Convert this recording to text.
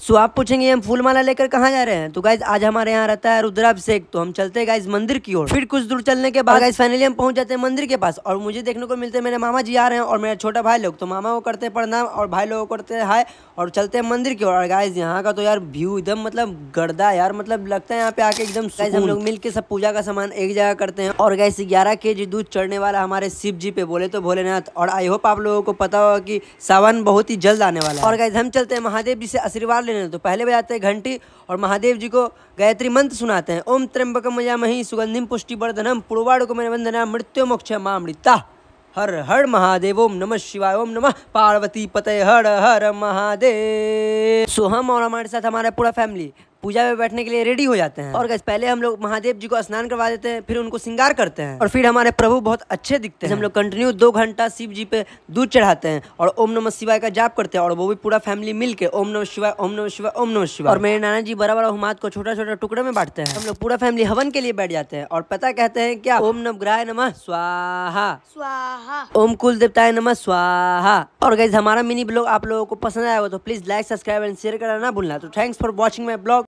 सो so, आप पूछेंगे हम फूल माला लेकर कहाँ जा रहे हैं तो गाइज आज हमारे यहाँ रहता है रुद्राभिषेक तो हम चलते हैं गाइज मंदिर की ओर फिर कुछ दूर चलने के बाद गाइज फाइनली हम पहुंच जाते हैं मंदिर के पास और मुझे देखने को मिलते हैं मेरे मामा जी आ रहे हैं और मेरा छोटा भाई लोग तो मामा को करते हैं प्रणाम और भाई लोग को करते हैं हाय और चलते हैं मंदिर की ओर और गाइज यहाँ का तो यार व्यू एकदम मतलब गर्दा यार मतलब लगता है यहाँ पे आके एकदम गाइज हम लोग मिल के सब पूजा का सामान एक जगह करते हैं और गाइज ग्यारह के जी दूध चढ़ने वाला हमारे शिव जी पे बोले तो भोलेनाथ और आई होप आप लोगों को पता होगा की सावन बहुत ही जल्द आने वाला है और गाइज हम चलते हैं महादेव जी से आशीर्वाद लेने तो पहले बजाते हैं घंटी और महादेव जी को गायत्री मंत्र सुनाते हैं ओम त्र्यंबकम मही सुगंधिम पुष्टिवर्धनम पुड़वाड़ को मैंने वंदना मृत्यु मोक्ष मामृता हर हर महादेव ओम नम शिवाय ओम नम पार्वती पते हर हर महादेव सो हम और हमारे साथ हमारा पूरा फैमिली पूजा में बैठने के लिए रेडी हो जाते हैं और गैस पहले हम लोग महादेव जी को स्नान करवा देते हैं फिर उनको श्रृंगार करते हैं और फिर हमारे प्रभु बहुत अच्छे दिखते हैं हम लोग कंटिन्यू दो घंटा शिव जी पे दूध चढ़ाते हैं और ओम नमः शिवाय का जाप करते हैं और वो भी पूरा फैमिली मिलकर ओम नमः शिवाय ओम नमः शिवाय ओम नमः शिवाय और मेरे नाना जी बड़ा बड़ा हुमाद को छोटा छोटा टुकड़े में बांटते हैं हम लोग पूरा फैमिली हवन के लिए बैठ जाते हैं और पता कहते हैं क्या ओम नम ग्राय नम स्वाहा स्वाहा ओम कुल देवताय नम स्वाहा और गैस हमारा मिनी ब्लॉग आप लोगों को पसंद आया हो तो please like subscribe and share करना ना भूलना तो thanks for watching my blog